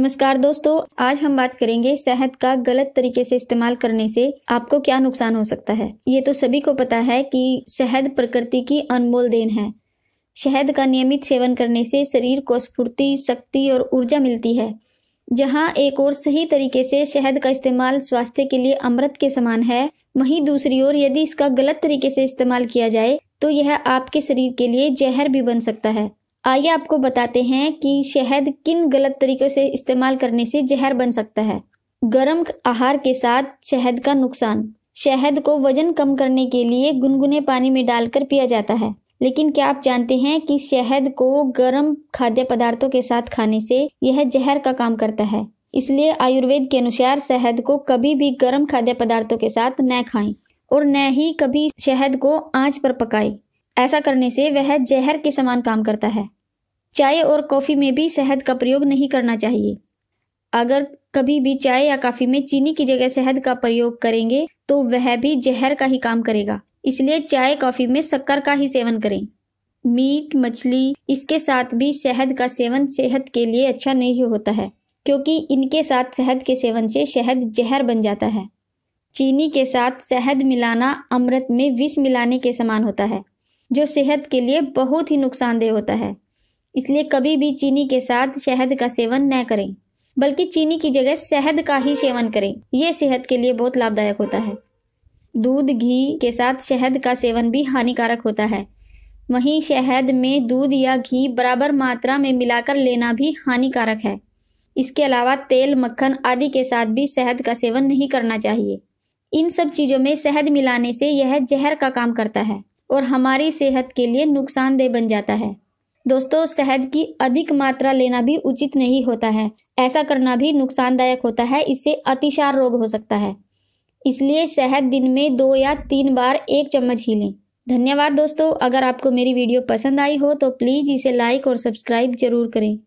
नमस्कार दोस्तों आज हम बात करेंगे शहद का गलत तरीके से इस्तेमाल करने से आपको क्या नुकसान हो सकता है ये तो सभी को पता है कि शहद प्रकृति की अनमोल देन है शहद का नियमित सेवन करने से शरीर को स्फूर्ति शक्ति और ऊर्जा मिलती है जहाँ एक और सही तरीके से शहद का इस्तेमाल स्वास्थ्य के लिए अमृत के समान है वहीं दूसरी ओर यदि इसका गलत तरीके से इस्तेमाल किया जाए तो यह आपके शरीर के लिए जहर भी बन सकता है आइए आपको बताते हैं कि शहद किन गलत तरीक़ों से इस्तेमाल करने से जहर बन सकता है गर्म आहार के साथ शहद का नुकसान शहद को वजन कम करने के लिए गुनगुने पानी में डालकर पिया जाता है लेकिन क्या आप जानते हैं कि शहद को गर्म खाद्य पदार्थों के साथ खाने से यह जहर का काम करता है इसलिए आयुर्वेद के अनुसार शहद को कभी भी गर्म खाद्य पदार्थों के साथ न खाएं और न ही कभी शहद को आंच पर पकाएं ऐसा करने से वह जहर के समान काम करता है चाय और कॉफ़ी में भी शहद का प्रयोग नहीं करना चाहिए अगर कभी भी चाय या कॉफ़ी में चीनी की जगह शहद का प्रयोग करेंगे तो वह भी जहर का ही काम करेगा इसलिए चाय कॉफ़ी में शक्कर का ही सेवन करें मीट मछली इसके साथ भी शहद का सेवन सेहत के लिए अच्छा नहीं होता है क्योंकि इनके साथ शहद के सेवन से शहद जहर बन जाता है चीनी के साथ शहद मिलाना अमृत में विष मिलाने के समान होता है जो सेहत के लिए बहुत ही नुकसानदेह होता है इसलिए कभी भी चीनी के साथ शहद का सेवन न करें बल्कि चीनी की जगह शहद का ही सेवन करें यह सेहत के लिए बहुत लाभदायक होता है दूध घी के साथ शहद का सेवन भी हानिकारक होता है वहीं शहद में दूध या घी बराबर मात्रा में मिलाकर लेना भी हानिकारक है इसके अलावा तेल मक्खन आदि के साथ भी शहद का सेवन नहीं करना चाहिए इन सब चीज़ों में शहद मिलाने से यह जहर का काम करता है और हमारी सेहत के लिए नुकसानदेह बन जाता है दोस्तों शहद की अधिक मात्रा लेना भी उचित नहीं होता है ऐसा करना भी नुकसानदायक होता है इससे अतिशार रोग हो सकता है इसलिए शहद दिन में दो या तीन बार एक चम्मच ही लें धन्यवाद दोस्तों अगर आपको मेरी वीडियो पसंद आई हो तो प्लीज़ इसे लाइक और सब्सक्राइब जरूर करें